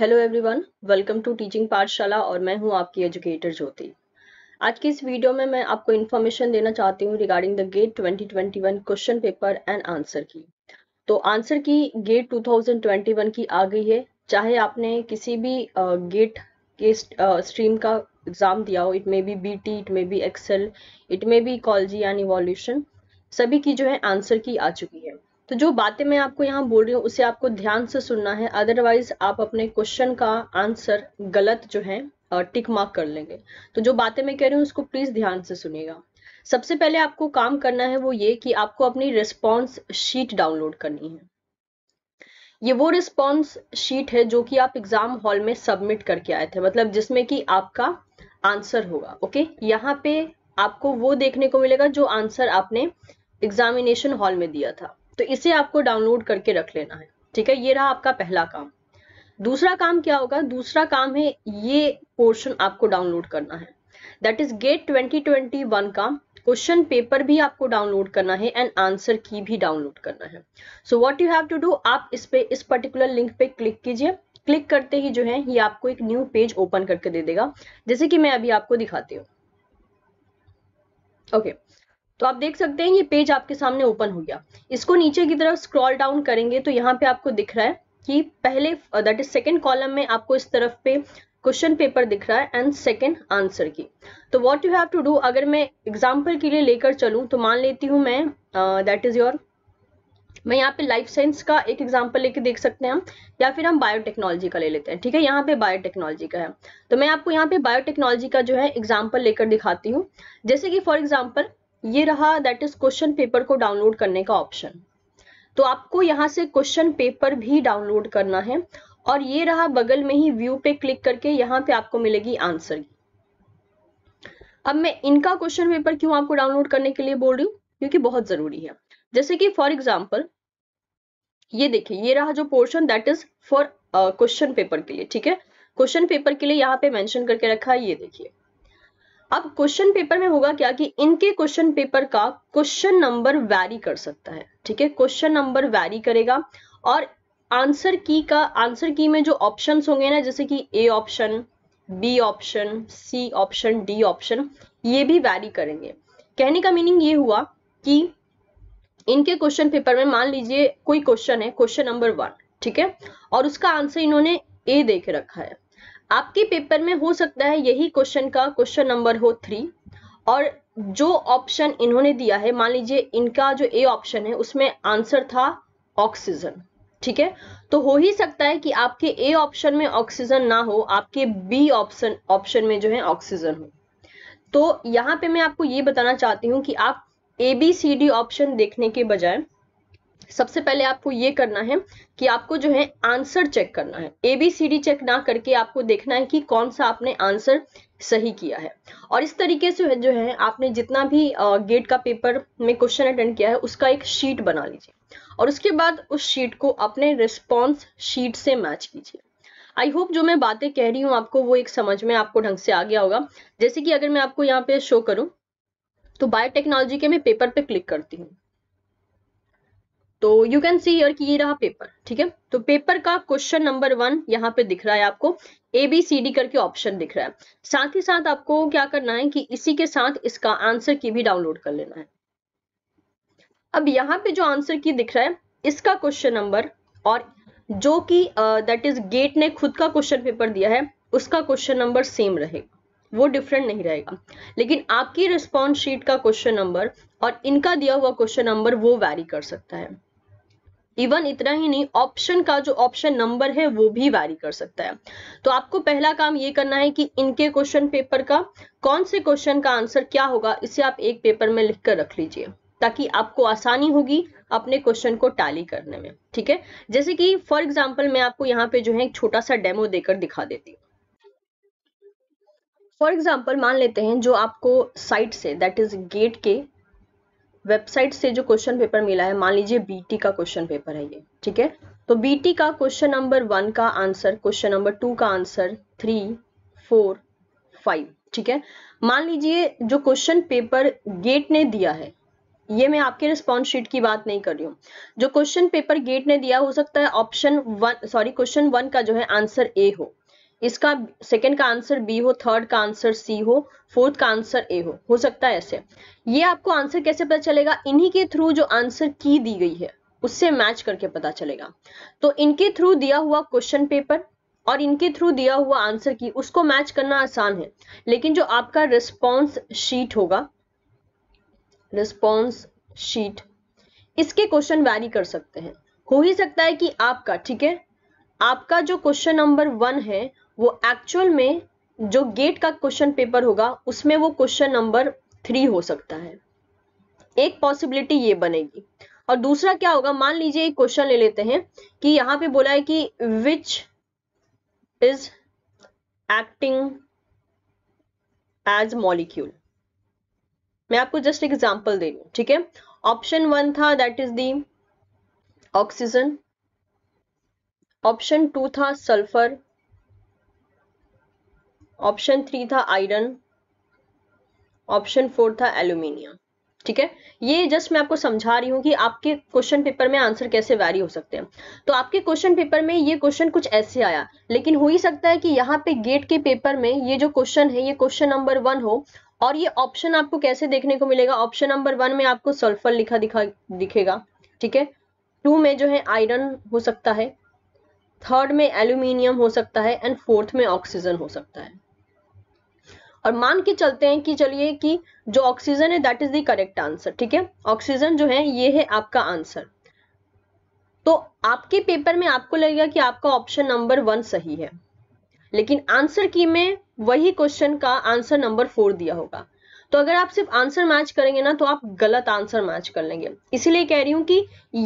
Hello everyone welcome to teaching Pathshala और मैं हूं आपकी एजुकेटर ज्योति आज की इस वीडियो में मैं आपको इन्फॉर्मेशन देना चाहती हूं regarding the GATE 2021 question paper and answer key तो आंसर की गेट 2021 की आ गई है चाहे आपने किसी भी गेट के स्ट्रीम का एग्जाम दिया हो it may be B T it may be XL it may be ecology and evolution सभी की जो है आंसर की आ चुकी है तो जो बातें मैं आपको यहाँ बोल रही हूँ उसे आपको ध्यान से सुनना है अदरवाइज आप अपने क्वेश्चन का आंसर गलत जो है टिक मार्क कर लेंगे तो जो बातें मैं कह रही हूँ उसको प्लीज ध्यान से सुनिएगा सबसे पहले आपको काम करना है वो ये कि आपको अपनी रिस्पॉन्स शीट डाउनलोड करनी है ये वो रिस्पॉन्स शीट है जो कि आप एग्जाम हॉल में सबमिट करके आए थे मतलब जिसमें कि आपका आंसर होगा ओके यहाँ पे आपको वो देखने को मिलेगा जो आंसर आपने एग्जामिनेशन हॉल में दिया था तो इसे आपको डाउनलोड करके रख लेना है ठीक है ये रहा आपका पहला काम दूसरा काम क्या होगा दूसरा काम है ये पोर्शन आपको डाउनलोड करना है दैट इज गेट 2021 का क्वेश्चन पेपर भी आपको डाउनलोड करना है एंड आंसर की भी डाउनलोड करना है so what you have to do आप इस पे इस पर्टिकुलर लिंक पे क्लिक कीजिए क्लिक करते ही जो है ये आपको एक न्यू पेज ओपन करके दे देगा जैसे कि मैं अभी आपको दिखाती हूँ ओके okay. तो आप देख सकते हैं ये पेज आपके सामने ओपन हो गया इसको नीचे की तरफ स्क्रॉल डाउन करेंगे तो यहाँ पे आपको दिख रहा है कि पहले दैट इज सेकेंड कॉलम में आपको इस तरफ पे क्वेश्चन पेपर दिख रहा है एंड सेकेंड आंसर की तो what you have to do अगर मैं एग्जाम्पल के लिए लेकर चलूँ तो मान लेती हूँ मैं दैट इज योर मैं यहाँ पे लाइफ साइंस का एक एग्जाम्पल लेके देख सकते हैं हम या फिर हम बायोटेक्नोलॉजी का ले लेते हैं ठीक है यहाँ पे बायोटेक्नोलॉजी का है तो मैं आपको यहाँ पे बायोटेक्नोलॉजी का जो है एग्जाम्पल लेकर दिखाती हूँ जैसे कि फॉर एग्जाम्पल ये रहा दैट इज क्वेश्चन पेपर को डाउनलोड करने का ऑप्शन तो आपको यहाँ से क्वेश्चन पेपर भी डाउनलोड करना है और ये रहा बगल में ही व्यू पे क्लिक करके यहाँ पे आपको मिलेगी आंसर अब मैं इनका क्वेश्चन पेपर क्यों आपको डाउनलोड करने के लिए बोल रही हूँ क्योंकि बहुत जरूरी है जैसे कि फॉर एग्जाम्पल ये देखिए ये रहा जो portion that is for question paper के लिए ठीक है क्वेश्चन पेपर के लिए यहाँ पे मेंशन करके रखा है ये देखिए अब क्वेश्चन पेपर में होगा क्या कि इनके क्वेश्चन पेपर का क्वेश्चन नंबर वैरी कर सकता है ठीक है क्वेश्चन नंबर वैरी करेगा और आंसर की का आंसर की में जो ऑप्शन होंगे ना जैसे कि A option B option C option D option ये भी वैरी करेंगे कहने का मीनिंग ये हुआ कि इनके क्वेश्चन पेपर में मान लीजिए कोई क्वेश्चन है क्वेश्चन नंबर वन ठीक है और उसका आंसर इन्होंने ए दे के रखा है आपके पेपर में हो सकता है यही क्वेश्चन का क्वेश्चन नंबर हो थ्री और जो ऑप्शन इन्होंने दिया है मान लीजिए इनका जो ए ऑप्शन है उसमें आंसर था ऑक्सीजन ठीक है तो हो ही सकता है कि आपके ए ऑप्शन में ऑक्सीजन ना हो आपके बी ऑप्शन ऑप्शन में जो है ऑक्सीजन हो तो यहाँ पे मैं आपको ये बताना चाहती हूँ कि आप A B C D option देखने के बजाय सबसे पहले आपको ये करना है कि आपको जो है आंसर चेक करना है A B C D check ना करके आपको देखना है कि कौन सा आपने आंसर सही किया है और इस तरीके से जो है आपने जितना भी गेट का पेपर में क्वेश्चन अटेंड किया है उसका एक शीट बना लीजिए और उसके बाद उस शीट को अपने रिस्पॉन्स शीट से मैच कीजिए आई होप जो मैं बातें कह रही हूँ आपको वो एक समझ में आपको ढंग से आ गया होगा जैसे कि अगर मैं आपको यहाँ पे शो करूँ तो बायोटेक्नोलॉजी के मैं पेपर पे क्लिक करती हूँ तो यू कैन सी यर कि ये रहा पेपर ठीक है तो पेपर का क्वेश्चन नंबर वन यहाँ पे दिख रहा है आपको ए बी सी डी करके ऑप्शन दिख रहा है साथ ही साथ आपको क्या करना है कि इसी के साथ इसका आंसर की भी डाउनलोड कर लेना है अब यहाँ पे जो आंसर की दिख रहा है इसका क्वेश्चन नंबर और जो कि दैट इज गेट ने खुद का क्वेश्चन पेपर दिया है उसका क्वेश्चन नंबर सेम रहेगा वो डिफरेंट नहीं रहेगा लेकिन आपकी रिस्पॉन्स शीट का क्वेश्चन नंबर और इनका दिया हुआ क्वेश्चन नंबर वो वैरी कर सकता है इवन इतना ही नहीं ऑप्शन का जो ऑप्शन नंबर है वो भी वैरी कर सकता है तो आपको पहला काम ये करना है कि इनके क्वेश्चन पेपर का कौन से क्वेश्चन का आंसर क्या होगा इसे आप एक पेपर में लिख कर रख लीजिए ताकि आपको आसानी होगी अपने क्वेश्चन को टैली करने में ठीक है जैसे कि फॉर एग्जाम्पल मैं आपको यहाँ पे जो है एक छोटा सा डेमो देकर दिखा देती हूँ फॉर एग्जाम्पल मान लेते हैं जो आपको साइट से दैट इज गेट के वेबसाइट से जो क्वेश्चन पेपर मिला है मान लीजिए बीटी का क्वेश्चन पेपर है ये ठीक है तो बीटी का क्वेश्चन नंबर वन का आंसर क्वेश्चन नंबर टू का आंसर थ्री फोर फाइव ठीक है मान लीजिए जो क्वेश्चन पेपर गेट ने दिया है ये मैं आपके रिस्पॉन्स शीट की बात नहीं कर रही हूँ जो क्वेश्चन पेपर गेट ने दिया हो सकता है option one sorry question one का जो है आंसर ए हो इसका सेकेंड का आंसर बी हो थर्ड का आंसर सी हो फोर्थ का आंसर ए हो हो सकता है ऐसे ये आपको आंसर कैसे पता चलेगा इन्हीं के थ्रू जो आंसर की दी गई है उससे मैच करके पता चलेगा तो इनके थ्रू दिया हुआ क्वेश्चन पेपर और इनके थ्रू दिया हुआ आंसर की उसको मैच करना आसान है लेकिन जो आपका रिस्पॉन्स शीट होगा रिस्पॉन्स शीट इसके क्वेश्चन वैरी कर सकते हैं हो ही सकता है कि आपका ठीक है आपका जो क्वेश्चन नंबर वन है वो एक्चुअल में जो गेट का क्वेश्चन पेपर होगा उसमें वो क्वेश्चन नंबर थ्री हो सकता है एक पॉसिबिलिटी ये बनेगी और दूसरा क्या होगा मान लीजिए एक क्वेश्चन ले लेते हैं कि यहाँ पे बोला है कि which is acting as molecule मैं आपको जस्ट एग्जाम्पल दे रही ठीक है ऑप्शन वन था that is the oxygen option two था सल्फर ऑप्शन थ्री था आयरन ऑप्शन फोर था एल्यूमिनियम ठीक है ये जस्ट मैं आपको समझा रही हूँ कि आपके क्वेश्चन पेपर में आंसर कैसे वैरी हो सकते हैं तो आपके क्वेश्चन पेपर में ये क्वेश्चन कुछ ऐसे आया लेकिन हो ही सकता है कि यहाँ पे गेट के पेपर में ये जो क्वेश्चन है ये क्वेश्चन नंबर वन हो और ये ऑप्शन आपको कैसे देखने को मिलेगा ऑप्शन नंबर वन में आपको सल्फर लिखा दिखा दिखेगा ठीक है टू में जो है आयरन हो सकता है थर्ड में एल्यूमिनियम हो सकता है एंड फोर्थ में ऑक्सीजन हो सकता है और मान के चलते हैं कि चलिए कि जो ऑक्सीजन है that is the correct answer ठीक है ऑक्सीजन जो है ये है आपका आंसर तो आपके पेपर में आपको लगेगा कि आपका ऑप्शन नंबर वन सही है लेकिन आंसर की में वही क्वेश्चन का आंसर नंबर फोर दिया होगा तो अगर आप सिर्फ आंसर मैच करेंगे ना तो आप गलत आंसर मैच कर लेंगे इसीलिए कह रही हूं कि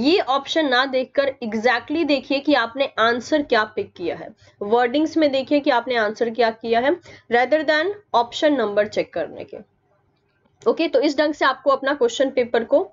ये ऑप्शन ना देखकर एग्जैक्टली देखिए कि आपने आंसर क्या पिक किया है वर्डिंग्स में देखिए कि आपने आंसर क्या किया है rather than option number check करने के ओके okay, तो इस ढंग से आपको अपना क्वेश्चन पेपर को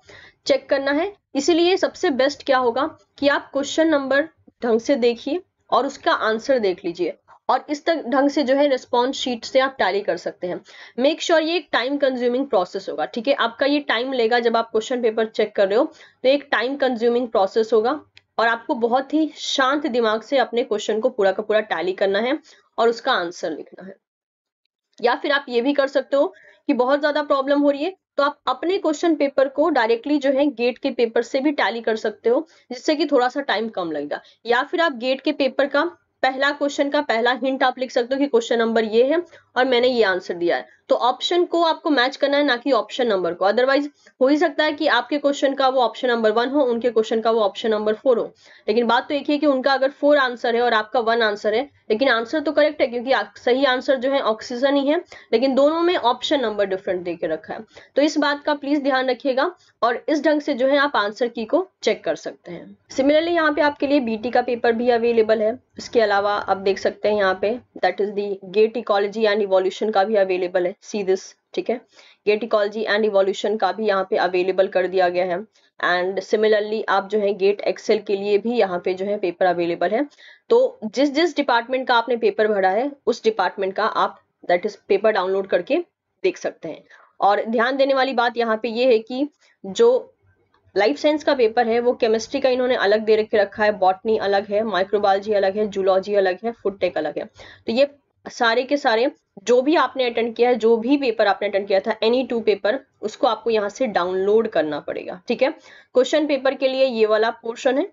चेक करना है इसीलिए सबसे बेस्ट क्या होगा कि आप क्वेश्चन नंबर ढंग से देखिए और उसका आंसर देख लीजिए और इस तक ढंग से जो है रिस्पॉन्स शीट से आप टैली कर सकते हैं मेक श्योर sure ये एक टाइम कंज्यूमिंग प्रोसेस होगा ठीक है आपका ये टाइम लेगा जब आप क्वेश्चन पेपर चेक कर रहे हो तो एक टाइम कंज्यूमिंग प्रोसेस होगा और आपको बहुत ही शांत दिमाग से अपने क्वेश्चन को पूरा का पूरा टैली करना है और उसका आंसर लिखना है या फिर आप ये भी कर सकते हो कि बहुत ज्यादा प्रॉब्लम हो रही है तो आप अपने क्वेश्चन पेपर को डायरेक्टली जो है गेट के पेपर से भी टैली कर सकते हो जिससे कि थोड़ा सा टाइम कम लगेगा या फिर आप गेट के पेपर का पहला क्वेश्चन का पहला हिंट आप लिख सकते हो कि क्वेश्चन नंबर ये है और मैंने ये आंसर दिया है तो ऑप्शन को आपको मैच करना है ना कि ऑप्शन नंबर को अदरवाइज हो ही सकता है कि आपके क्वेश्चन का वो ऑप्शन नंबर वन हो उनके क्वेश्चन का वो ऑप्शन नंबर फोर हो लेकिन बात तो एक ही है कि उनका अगर फोर आंसर है और आपका वन आंसर है लेकिन आंसर तो करेक्ट है क्योंकि सही आंसर जो है ऑक्सीजन ही है लेकिन दोनों में ऑप्शन नंबर डिफरेंट दे के रखा है तो इस बात का प्लीज ध्यान रखिएगा और इस ढंग से जो है आप आंसर की को चेक कर सकते हैं सिमिलरली यहाँ पे आपके लिए बी का पेपर भी अवेलेबल है इसके अलावा आप देख सकते हैं यहाँ पे that is the GATE ecology and evolution का भी अवेलेबल है सी दिस ठीक है गेट इकोलॉजी एंड इवोल्यूशन का भी यहाँ पे अवेलेबल कर दिया गया है एंड सिमिलरली आप जो है गेट एक्सेल के लिए भी यहाँ पे जो है पेपर अवेलेबल है तो जिस जिस डिपार्टमेंट का आपने पेपर भरा है उस डिपार्टमेंट का आप दैट इज पेपर डाउनलोड करके देख सकते हैं और ध्यान देने वाली बात यहाँ पे ये यह है कि जो लाइफ साइंस का पेपर है वो केमिस्ट्री का इन्होंने अलग दे रखे रखा है बॉटनी अलग है माइक्रोबायोलॉजी अलग है जूलॉजी अलग है फूड टेक अलग है तो ये सारे के सारे जो भी आपने अटेंड किया है जो भी पेपर आपने अटेंड किया था एनी टू पेपर उसको आपको यहाँ से डाउनलोड करना पड़ेगा ठीक है क्वेश्चन पेपर के लिए ये वाला पोर्शन है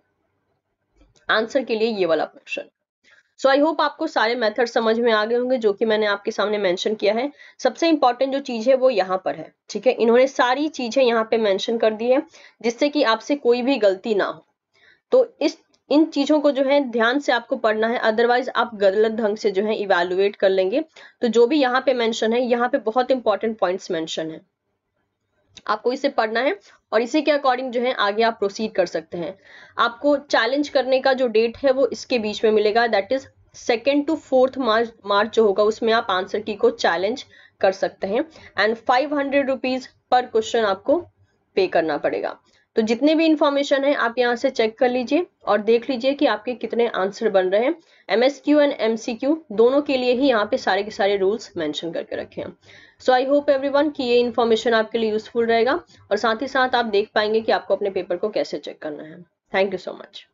आंसर के लिए ये वाला पोर्शन सो आई होप आपको सारे मेथड समझ में आ गए होंगे जो कि मैंने आपके सामने मेंशन किया है सबसे इंपॉर्टेंट जो चीज है वो यहाँ पर है ठीक है इन्होंने सारी चीजें यहाँ पे मेंशन कर दी है जिससे कि आपसे कोई भी गलती ना हो तो इस इन चीज़ों को जो है ध्यान से आपको पढ़ना है अदरवाइज आप गलत ढंग से जो है इवेलुएट कर लेंगे तो जो भी यहाँ पे मेंशन है यहाँ पे बहुत इंपॉर्टेंट पॉइंट्स मेंशन है आपको इसे पढ़ना है और इसी के अकॉर्डिंग जो है आगे आप प्रोसीड कर सकते हैं आपको चैलेंज करने का जो डेट है वो इसके बीच में मिलेगा that is second to fourth March March जो होगा उसमें आप आंसर की को चैलेंज कर सकते हैं एंड फाइव हंड्रेड रुपीज पर क्वेश्चन आपको पे करना पड़ेगा तो जितने भी इंफॉर्मेशन है आप यहाँ से चेक कर लीजिए और देख लीजिए कि आपके कितने आंसर बन रहे हैं एमएसक्यू एंड एमसीक्यू दोनों के लिए ही यहाँ पे सारे के सारे रूल्स मेंशन करके रखे हैं सो आई होप एवरीवन कि ये इन्फॉर्मेशन आपके लिए यूजफुल रहेगा और साथ ही साथ आप देख पाएंगे कि आपको अपने पेपर को कैसे चेक करना है थैंक यू सो मच